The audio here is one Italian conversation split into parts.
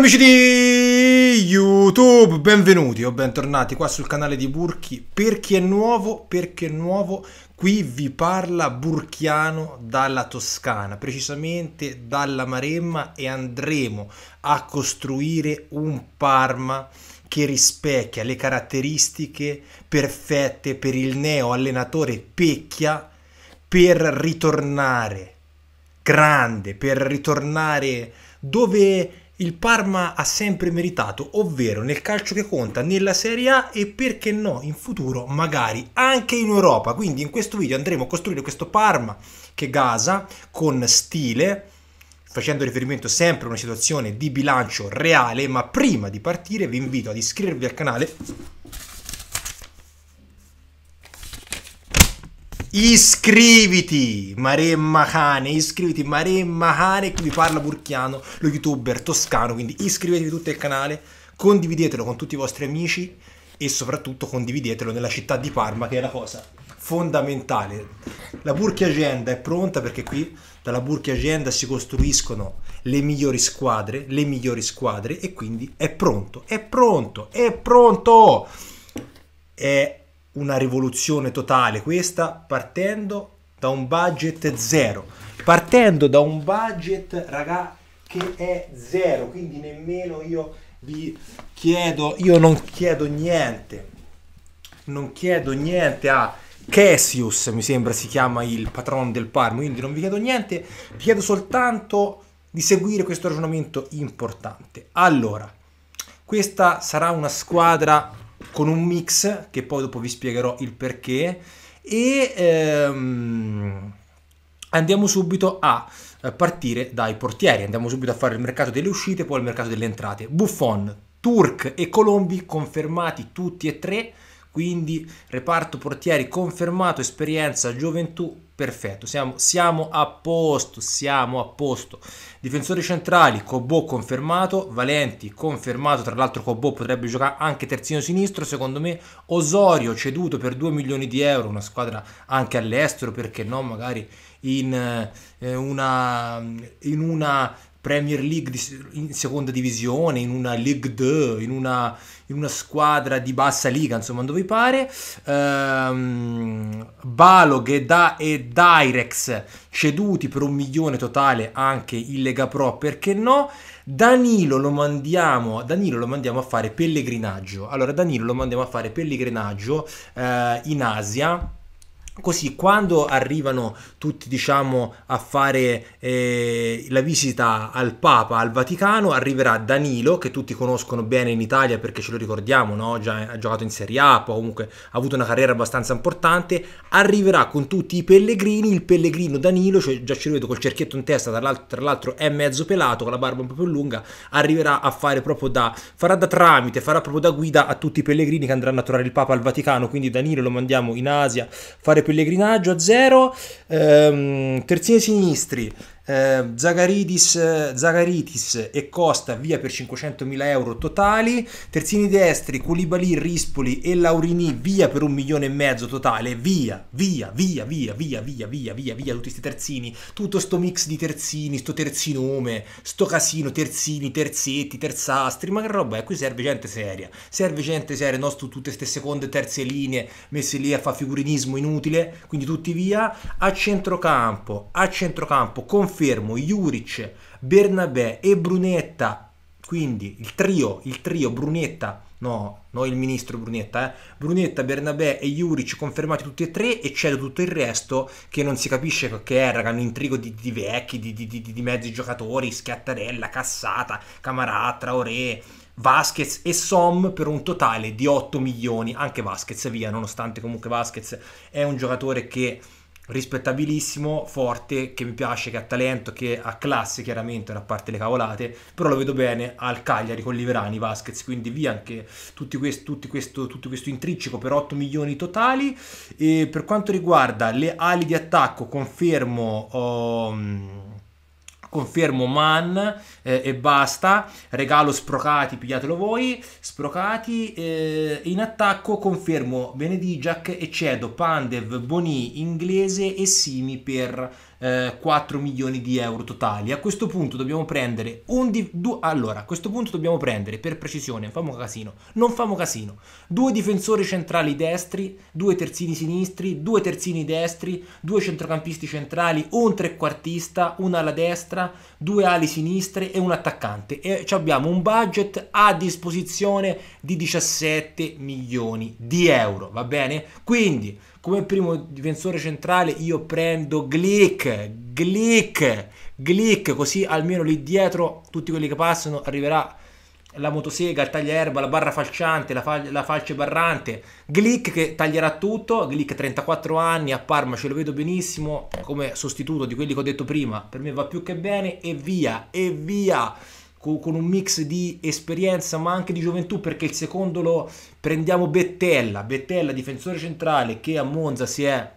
amici di YouTube, benvenuti o bentornati qua sul canale di Burchi. Per chi è nuovo, per chi è nuovo, qui vi parla Burchiano dalla Toscana, precisamente dalla Maremma e andremo a costruire un Parma che rispecchia le caratteristiche perfette per il neo allenatore Pecchia per ritornare grande, per ritornare dove il Parma ha sempre meritato, ovvero nel calcio che conta, nella Serie A e perché no in futuro magari anche in Europa. Quindi in questo video andremo a costruire questo Parma che gasa con stile, facendo riferimento sempre a una situazione di bilancio reale, ma prima di partire vi invito ad iscrivervi al canale Iscriviti Maremma Cane, iscriviti Maremma Cane, qui vi parla Burchiano, lo youtuber toscano, quindi iscrivetevi tutti al canale, condividetelo con tutti i vostri amici e soprattutto condividetelo nella città di Parma che è la cosa fondamentale. La Burchi Agenda è pronta perché qui dalla Burchi Agenda si costruiscono le migliori squadre, le migliori squadre e quindi è pronto, è pronto, è pronto! È una rivoluzione totale questa partendo da un budget zero partendo da un budget raga che è zero quindi nemmeno io vi chiedo io non chiedo niente non chiedo niente a Cassius mi sembra si chiama il patron del Parma quindi non vi chiedo niente vi chiedo soltanto di seguire questo ragionamento importante allora questa sarà una squadra con un mix che poi dopo vi spiegherò il perché e ehm, andiamo subito a eh, partire dai portieri, andiamo subito a fare il mercato delle uscite, poi il mercato delle entrate. Buffon, Turk e Colombi confermati tutti e tre quindi reparto portieri confermato, esperienza, gioventù, perfetto. Siamo, siamo, a posto, siamo a posto. Difensori centrali, Cobò confermato, Valenti confermato, tra l'altro Cobò potrebbe giocare anche terzino sinistro, secondo me Osorio ceduto per 2 milioni di euro, una squadra anche all'estero, perché no, magari in eh, una, in una Premier League in seconda divisione, in una Ligue 2, in una, in una squadra di bassa liga, insomma, dove vi pare. Ehm, Balog e, da, e Direx ceduti per un milione totale anche in Lega Pro, perché no? Danilo lo, mandiamo, Danilo lo mandiamo, a fare pellegrinaggio. Allora, Danilo lo mandiamo a fare pellegrinaggio eh, in Asia Così quando arrivano tutti diciamo, a fare eh, la visita al Papa al Vaticano arriverà Danilo che tutti conoscono bene in Italia perché ce lo ricordiamo, no? Già, ha giocato in Serie A, poi comunque ha avuto una carriera abbastanza importante, arriverà con tutti i pellegrini, il pellegrino Danilo, cioè già ce lo vedo col cerchietto in testa, tra l'altro è mezzo pelato, con la barba un po' più lunga, arriverà a fare proprio da, farà da tramite, farà proprio da guida a tutti i pellegrini che andranno a trovare il Papa al Vaticano, quindi Danilo lo mandiamo in Asia, fare fare pellegrinaggio a zero, ehm, terzini sinistri, eh, Zagaridis, Zagaritis e Costa via per 500.000 euro totali, terzini destri Culibali, Rispoli e Laurini via per un milione e mezzo totale, via, via, via, via, via, via, via, via, via, tutti questi terzini, tutto sto mix di terzini, sto terzinome, sto casino, terzini, terzetti, terzastri, ma che roba è? Qui serve gente seria, serve gente seria, non sto tutte queste seconde e terze linee messe lì a fa figurinismo inutile, quindi tutti via, a centrocampo, a centrocampo, conferma confermo Juric, Bernabé e Brunetta, quindi il trio, il trio Brunetta, no, no il ministro Brunetta, eh? Brunetta, Bernabé e Juric confermati tutti e tre e c'è tutto il resto che non si capisce che è, raga, un intrigo di, di vecchi, di, di, di, mezzi giocatori, Schiattarella, Cassata, Camarà, Traoré, Vasquez e Som per un totale di 8 milioni, anche Vasquez via, nonostante comunque Vasquez è un giocatore che rispettabilissimo, forte, che mi piace, che ha talento, che ha classe chiaramente, a parte le cavolate, però lo vedo bene al Cagliari con Liverani, Vasquez, quindi via anche tutti questi, tutti questo, tutto questo intriccico per 8 milioni totali. E per quanto riguarda le ali di attacco, confermo... Um, confermo man eh, e basta, regalo Sprocati, pigliatelo voi, Sprocati, eh, in attacco confermo Benedigiac e cedo Pandev, Boni, Inglese e Simi per eh, 4 milioni di euro totali. A questo punto dobbiamo prendere un... Di- du- allora, a questo punto dobbiamo prendere, per precisione, famo casino, non famo casino, due difensori centrali destri, due terzini sinistri, due terzini destri, due centrocampisti centrali, un trequartista, una alla destra, destra, due ali sinistre e un attaccante. E abbiamo un budget a disposizione di 17 milioni di euro, va bene? Quindi, come primo difensore centrale io prendo Glick, Glick, Glick, così almeno lì dietro tutti quelli che passano arriverà la motosega, il taglierba, la barra falciante, la, fal- la falce barrante, Glick che taglierà tutto, Glick 34 anni a Parma, ce lo vedo benissimo come sostituto di quelli che ho detto prima, per me va più che bene e via, e via, con, con un mix di esperienza ma anche di gioventù perché il secondo lo prendiamo Bettella, Bettella difensore centrale che a Monza si è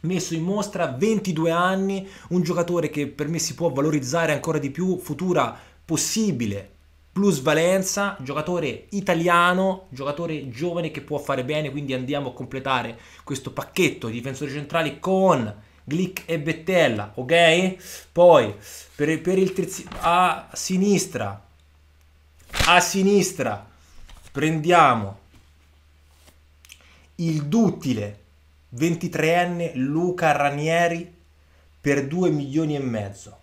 messo in mostra 22 anni, un giocatore che per me si può valorizzare ancora di più, futura possibile Plus Valenza, giocatore italiano, giocatore giovane che può fare bene, quindi andiamo a completare questo pacchetto di difensori centrali con Glick e Bettella, ok? Poi per, per il terzi- a sinistra a sinistra prendiamo il duttile 23enne Luca Ranieri per 2 milioni e mezzo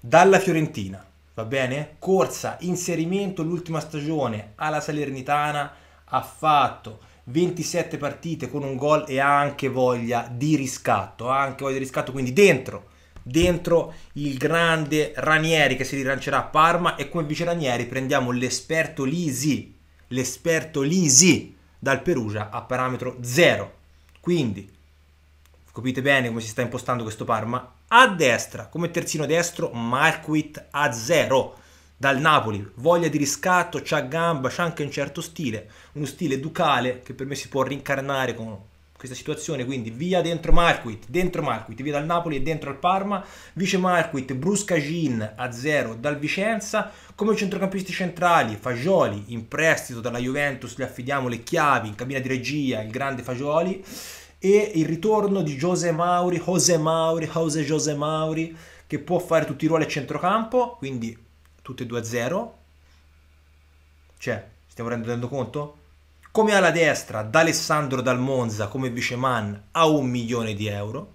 dalla Fiorentina va bene? Corsa, inserimento l'ultima stagione alla Salernitana ha fatto 27 partite con un gol e ha anche voglia di riscatto, ha anche voglia di riscatto, quindi dentro, dentro il grande Ranieri che si rilancerà a Parma e come vice Ranieri prendiamo l'esperto Lisi, l'esperto Lisi dal Perugia a parametro 0. Quindi capite bene come si sta impostando questo Parma a destra come terzino destro Marquit a zero. dal Napoli, voglia di riscatto, c'ha gamba, c'ha anche un certo stile, uno stile ducale che per me si può rincarnare con questa situazione, quindi via dentro Marquit, dentro Marquit, via dal Napoli e dentro al Parma, vice Marquit, Brusca Gin a zero dal Vicenza, come centrocampisti centrali Fagioli in prestito dalla Juventus, gli affidiamo le chiavi in cabina di regia, il grande Fagioli, e il ritorno di Jose Mauri, Jose Mauri, Jose Jose Mauri, che può fare tutti i ruoli a centrocampo, quindi tutti e due a zero. Cioè, stiamo rendendo conto? Come alla destra, D'Alessandro Dal Monza come viceman a un milione di euro.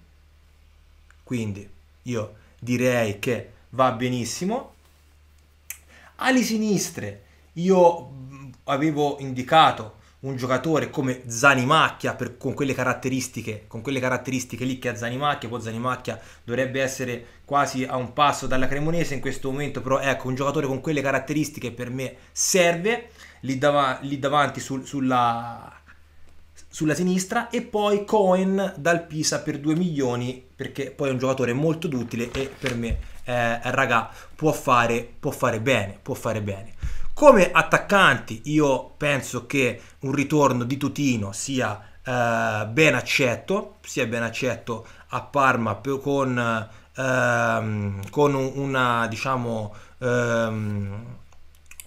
Quindi io direi che va benissimo. Ali sinistre, io mm, avevo indicato un giocatore come Zanimacchia per, con, quelle caratteristiche, con quelle caratteristiche lì che ha Zanimacchia, poi Zanimacchia dovrebbe essere quasi a un passo dalla Cremonese in questo momento, però ecco, un giocatore con quelle caratteristiche per me serve lì, dav- lì davanti sul, sulla, sulla sinistra e poi Cohen dal Pisa per 2 milioni perché poi è un giocatore molto d'utile e per me eh, raga può fare, può fare bene, può fare bene. Come attaccanti io penso che un ritorno di Tutino sia eh, ben accetto, sia ben accetto a Parma con, ehm, con una diciamo, ehm,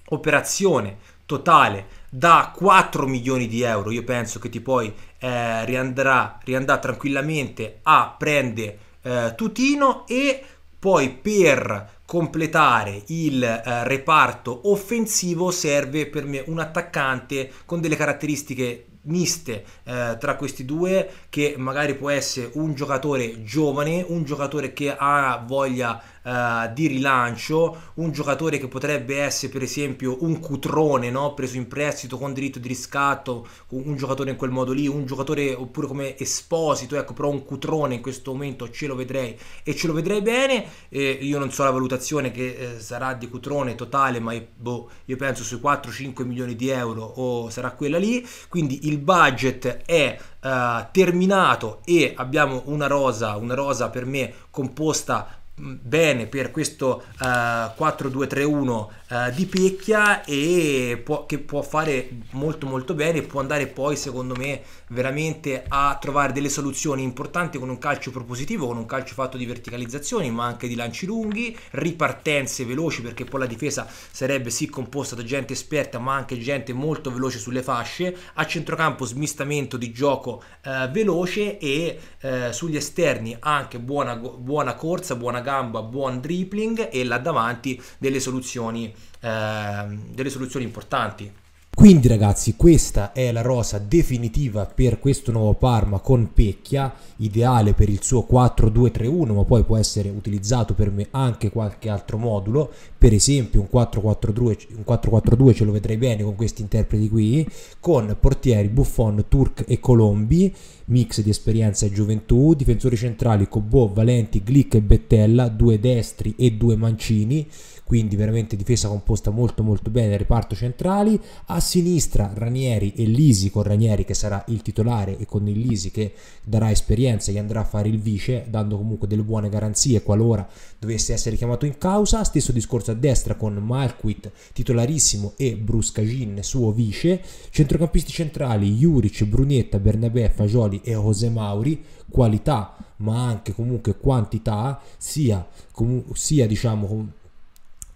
operazione totale da 4 milioni di euro. Io penso che ti poi eh, riandrà, riandrà tranquillamente a prendere eh, Tutino e poi per completare il eh, reparto offensivo serve per me un attaccante con delle caratteristiche miste eh, tra questi due che magari può essere un giocatore giovane, un giocatore che ha voglia uh, di rilancio, un giocatore che potrebbe essere per esempio un cutrone no? preso in prestito con diritto di riscatto, un giocatore in quel modo lì, un giocatore oppure come esposito, ecco però un cutrone in questo momento ce lo vedrei e ce lo vedrei bene, eh, io non so la valutazione che eh, sarà di cutrone totale, ma io, boh, io penso sui 4-5 milioni di euro o sarà quella lì, quindi il budget è Uh, terminato e abbiamo una rosa, una rosa per me composta bene per questo uh, 4-2-3-1 uh, di Pecchia e può, che può fare molto molto bene può andare poi secondo me veramente a trovare delle soluzioni importanti con un calcio propositivo con un calcio fatto di verticalizzazioni ma anche di lanci lunghi ripartenze veloci perché poi la difesa sarebbe sì composta da gente esperta ma anche gente molto veloce sulle fasce a centrocampo smistamento di gioco uh, veloce e eh, sugli esterni anche buona, buona corsa buona gamba, buon dribbling e là davanti delle soluzioni, eh, delle soluzioni importanti. Quindi ragazzi questa è la rosa definitiva per questo nuovo Parma con Pecchia, ideale per il suo 4-2-3-1 ma poi può essere utilizzato per me anche qualche altro modulo, per esempio un 4-4-2 ce lo vedrei bene con questi interpreti qui, con portieri Buffon, Turk e Colombi, mix di esperienza e gioventù, difensori centrali Cobò, Valenti, Glick e Bettella, due destri e due mancini, quindi veramente difesa composta molto molto bene reparto centrali a sinistra Ranieri e Lisi con Ranieri che sarà il titolare e con il Lisi che darà esperienza e andrà a fare il vice dando comunque delle buone garanzie qualora dovesse essere chiamato in causa stesso discorso a destra con Malquit titolarissimo e Bruscagin suo vice centrocampisti centrali Juric, Brunetta, Bernabé, Fagioli e José Mauri qualità ma anche comunque quantità sia, com- sia diciamo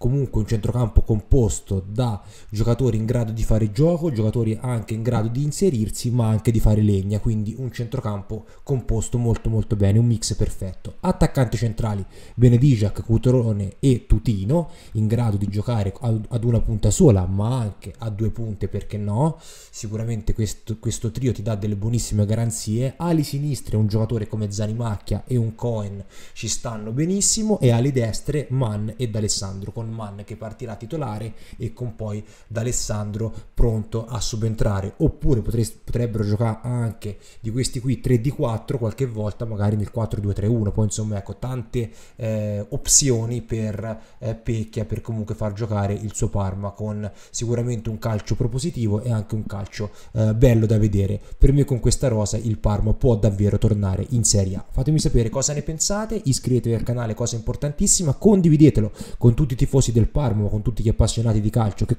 comunque un centrocampo composto da giocatori in grado di fare gioco, giocatori anche in grado di inserirsi ma anche di fare legna, quindi un centrocampo composto molto molto bene, un mix perfetto. Attaccanti centrali Benedijac, Cutrone e Tutino in grado di giocare ad una punta sola ma anche a due punte perché no, sicuramente questo, questo trio ti dà delle buonissime garanzie, ali sinistre un giocatore come Zanimacchia e un Cohen ci stanno benissimo e ali destre Mann ed Alessandro con Mann che partirà titolare e con poi D'Alessandro pronto a subentrare. Oppure potresti, potrebbero giocare anche di questi qui 3 di 4 qualche volta, magari nel 4-2-3-1. Poi insomma ecco tante eh, opzioni per eh, Pecchia per comunque far giocare il suo Parma con sicuramente un calcio propositivo e anche un calcio eh, bello da vedere. Per me con questa rosa il Parma può davvero tornare in Serie A. Fatemi sapere cosa ne pensate, iscrivetevi al canale, cosa importantissima, condividetelo con tutti i tifosi tifosi del Parma, ma con tutti gli appassionati di calcio che